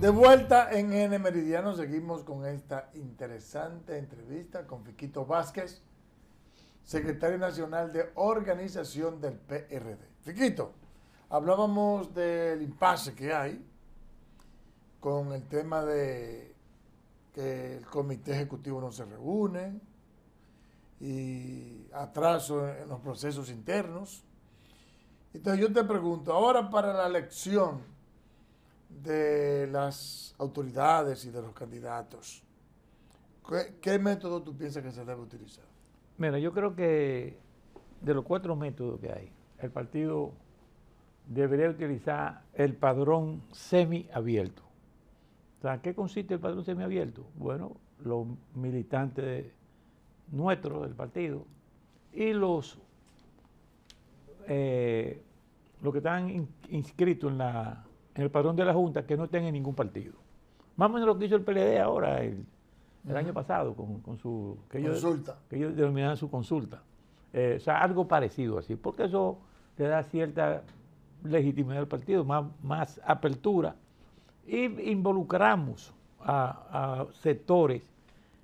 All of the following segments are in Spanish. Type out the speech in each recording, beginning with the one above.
De vuelta en N Meridiano, seguimos con esta interesante entrevista con Fiquito Vázquez, secretario nacional de organización del PRD. Fiquito, hablábamos del impasse que hay con el tema de que el comité ejecutivo no se reúne y atraso en los procesos internos. Entonces yo te pregunto, ahora para la elección de las autoridades y de los candidatos, ¿qué, método tú piensas que se debe utilizar? Mira, yo creo que de los cuatro métodos que hay, el partido debería utilizar el padrón semiabierto. O ¿qué consiste el padrón semiabierto? Bueno, los militantes nuestros del partido y los, eh, los que están inscritos en la en el padrón de la Junta que no estén en ningún partido. Más o menos lo que hizo el PLD ahora, el, año pasado, con, su... Que consulta. Ellos, que ellos denominaban su consulta. Eh, o sea, algo parecido así, porque eso le da cierta legitimidad al partido, más, apertura. Y involucramos a, sectores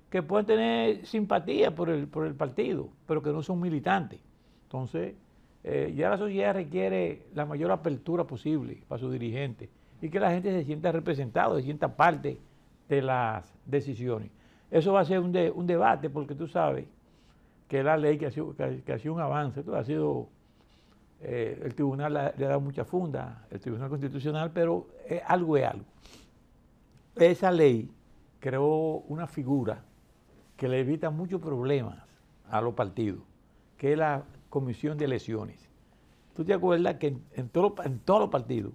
que pueden tener simpatía por el, por el partido, pero que no son militantes. Entonces, eh, ya la sociedad requiere la mayor apertura posible para su dirigente y que la gente se sienta representada, se sienta parte de las decisiones. Eso va a ser un, un debate porque tú sabes que la ley que ha sido, un avance, ha sido, eh, el tribunal le ha dado mucha funda, el tribunal constitucional, pero eh, algo es algo. Esa ley creó una figura que le evita muchos problemas a los partidos, que es la, comisión de elecciones. ¿Tú te acuerdas que en, en todos los partidos,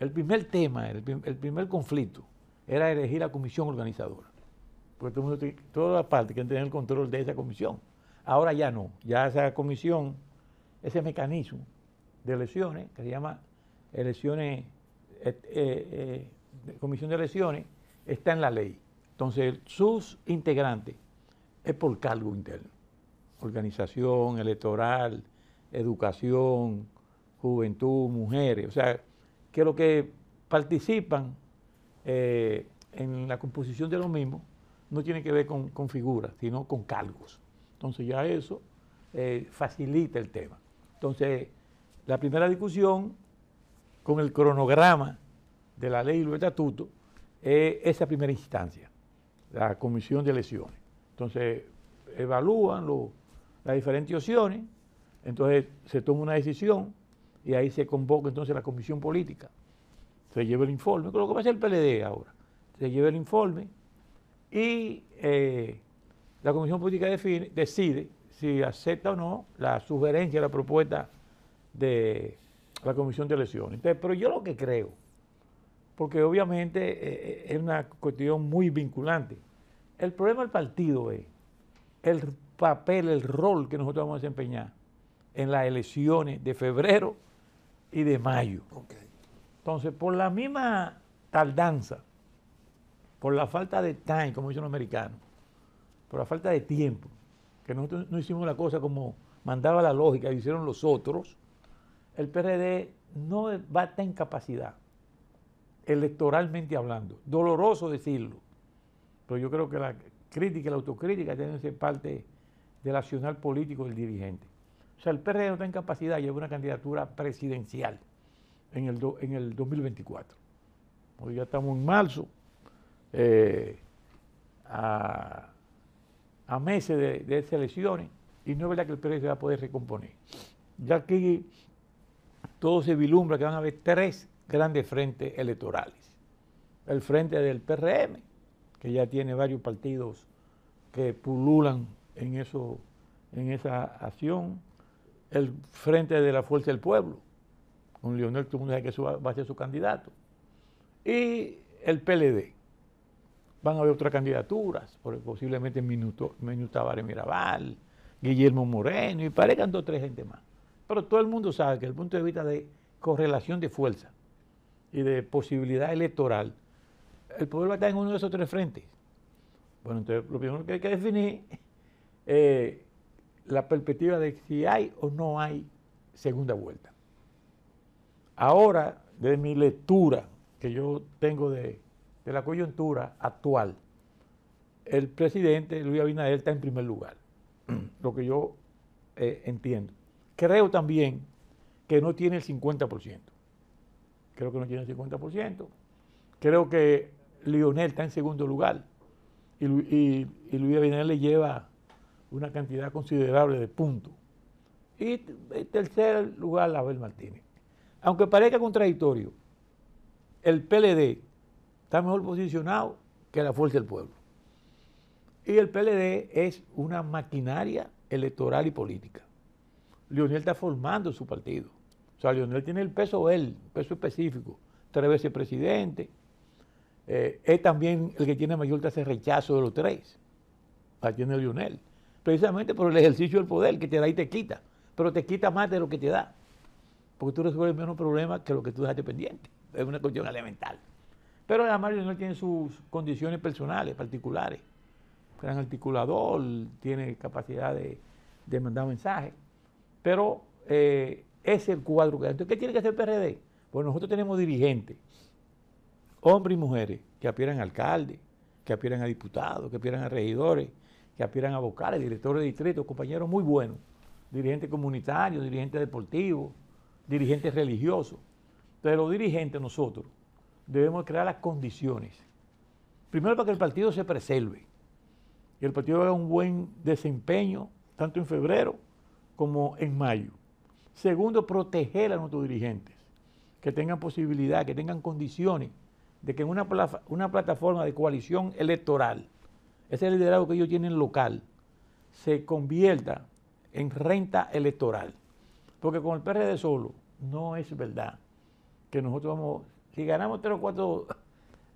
el primer tema, el, primer conflicto, era elegir la comisión organizadora? Porque todas las partes que tener el control de esa comisión. Ahora ya no, ya esa comisión, ese mecanismo de elecciones, que se llama elecciones, eh, eh, eh, comisión de elecciones, está en la ley. Entonces, sus integrantes es por cargo interno organización electoral, educación, juventud, mujeres, o sea, que lo que participan eh, en la composición de los mismos no tiene que ver con, figuras, sino con cargos. Entonces ya eso eh, facilita el tema. Entonces, la primera discusión con el cronograma de la ley y los estatutos es esa primera instancia, la comisión de elecciones. Entonces, evalúan los hay diferentes opciones, entonces se toma una decisión y ahí se convoca entonces la comisión política. Se lleva el informe, con lo que va a hacer el PLD ahora. Se lleva el informe y eh, la comisión política decide si acepta o no la sugerencia, la propuesta de la comisión de elecciones. pero yo lo que creo, porque obviamente eh, eh, es una cuestión muy vinculante, el problema del partido es el papel, el rol que nosotros vamos a desempeñar en las elecciones de febrero y de mayo. Entonces, por la misma tardanza, por la falta de time, como dicen los americanos, por la falta de tiempo, que nosotros no hicimos la cosa como mandaba la lógica, hicieron los otros, el PRD no va a estar en capacidad, electoralmente hablando. Doloroso decirlo, pero yo creo que la crítica y la autocrítica tiene que ser parte del nacional político del dirigente. O sea, el PRD no está en capacidad de llevar una candidatura presidencial en el, en el 2024. hoy ya estamos en marzo, eh, a, meses de, elecciones, y no es verdad que el PRD se va a poder recomponer. Ya que todo se vilumbra que van a haber tres grandes frentes electorales. El frente del PRM, que ya tiene varios partidos que pululan en, eso, en esa acción, el Frente de la Fuerza del Pueblo, con Leonel Túnez, que va a ser su candidato, y el PLD. Van a haber otras candidaturas, posiblemente Minuto, Tavares Mirabal, Guillermo Moreno, y parezcan dos o tres gente más. Pero todo el mundo sabe que el punto de vista de correlación de fuerza y de posibilidad electoral, el pueblo va a estar en uno de esos tres frentes. Bueno, entonces lo primero que hay que definir eh, la perspectiva de si hay o no hay segunda vuelta. Ahora, de mi lectura que yo tengo de, la coyuntura actual, el presidente Luis Abinader está en primer lugar, lo que yo eh, entiendo. Creo también que no tiene el 50%. Creo que no tiene el 50%. Creo que Lionel está en segundo lugar y Luis Abinader le lleva una cantidad considerable de puntos. Y en tercer lugar, Abel Martínez. Aunque parezca contradictorio, el PLD está mejor posicionado que la Fuerza del Pueblo. Y el PLD es una maquinaria electoral y política. Lionel está formando su partido. O sea, Lionel tiene el peso él, peso específico. Tres veces presidente. Eh, es también el que tiene mayor tasa de rechazo de los tres. La tiene Lionel precisamente por el ejercicio del poder que te da y te quita, pero te quita más de lo que te da, porque tú resuelves menos problemas que lo que tú dejaste pendiente. Es una cuestión elemental. Pero además no tiene sus condiciones personales, particulares. Gran articulador, tiene capacidad de, mandar mensajes. Pero eh, es el cuadro que hay. Entonces, ¿qué tiene que hacer el PRD? Pues nosotros tenemos dirigentes, hombres y mujeres, que apieran a alcaldes, que apieran a diputados, que apieran a regidores, que aspiran a vocales, directores de distrito, compañeros muy buenos, dirigentes comunitarios, dirigentes deportivos, dirigentes religiosos. Entonces los dirigentes nosotros debemos crear las condiciones. Primero para que el partido se preserve, y el partido haga un buen desempeño, tanto en febrero como en mayo. Segundo, proteger a nuestros dirigentes, que tengan posibilidad, que tengan condiciones de que en una, una plataforma de coalición electoral ese liderazgo que ellos tienen local, se convierta en renta electoral. Porque con el PRD solo no es verdad que nosotros vamos, si ganamos tres o cuatro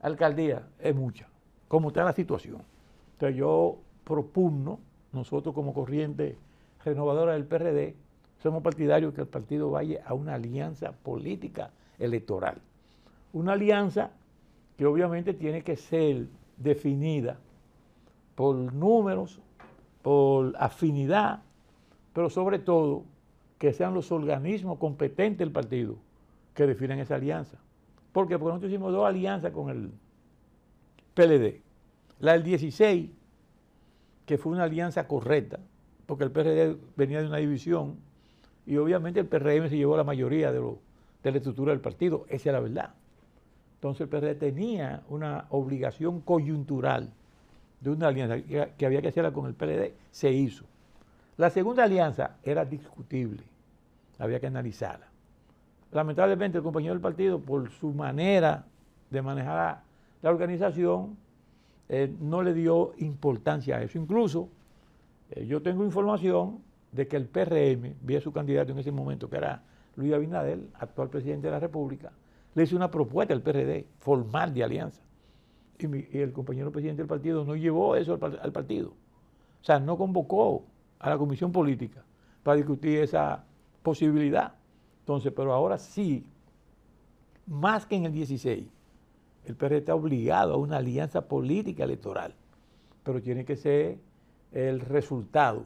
alcaldías, es mucha, como está la situación. Entonces yo propugno, nosotros como corriente renovadora del PRD, somos partidarios que el partido vaya a una alianza política electoral. Una alianza que obviamente tiene que ser definida por números, por afinidad, pero sobre todo que sean los organismos competentes del partido que definan esa alianza. ¿Por qué? Porque nosotros hicimos dos alianzas con el PLD. La del 16, que fue una alianza correcta, porque el PRD venía de una división y obviamente el PRM se llevó la mayoría de, de la estructura del partido, esa es la verdad. Entonces el PRD tenía una obligación coyuntural de una alianza que había que hacerla con el PLD, se hizo. La segunda alianza era discutible, había que analizarla. Lamentablemente el compañero del partido, por su manera de manejar la organización, eh, no le dio importancia a eso. Incluso eh, yo tengo información de que el PRM, vía su candidato en ese momento, que era Luis Abinadel, actual presidente de la República, le hizo una propuesta al PRD formal de alianza y, el compañero presidente del partido no llevó eso al, partido. O sea, no convocó a la comisión política para discutir esa posibilidad. Entonces, pero ahora sí, más que en el 16, el PRD está obligado a una alianza política electoral, pero tiene que ser el resultado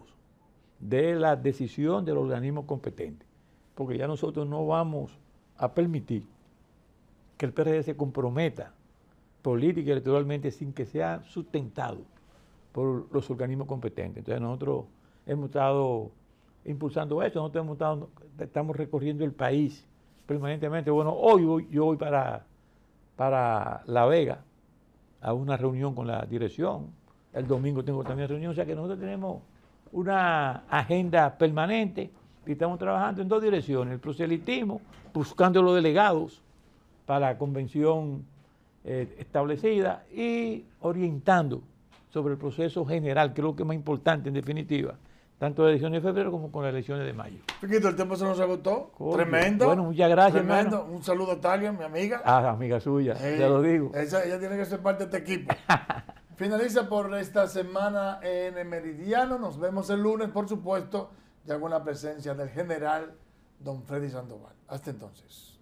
de la decisión del organismo competente, porque ya nosotros no vamos a permitir que el PRD se comprometa política y electoralmente sin que sea sustentado por los organismos competentes. Entonces nosotros hemos estado impulsando eso, nosotros hemos estamos recorriendo el país permanentemente. Bueno, hoy yo voy para, para La Vega a una reunión con la dirección, el domingo tengo también reunión, o sea que nosotros tenemos una agenda permanente y estamos trabajando en dos direcciones, el proselitismo, buscando los delegados para la convención eh, establecida y orientando sobre el proceso general, creo que es más importante en definitiva, tanto las elecciones de febrero como con las elecciones de mayo. Pequito, el tiempo se nos agotó. Tremendo. Bueno, muchas gracias. Tremendo. Un saludo a Talia, mi amiga. Ah, amiga suya, ya lo digo. ella tiene que ser parte de este equipo. Finaliza por esta semana en el Meridiano. Nos vemos el lunes, por supuesto, ya con la presencia del general don Freddy Sandoval. Hasta entonces.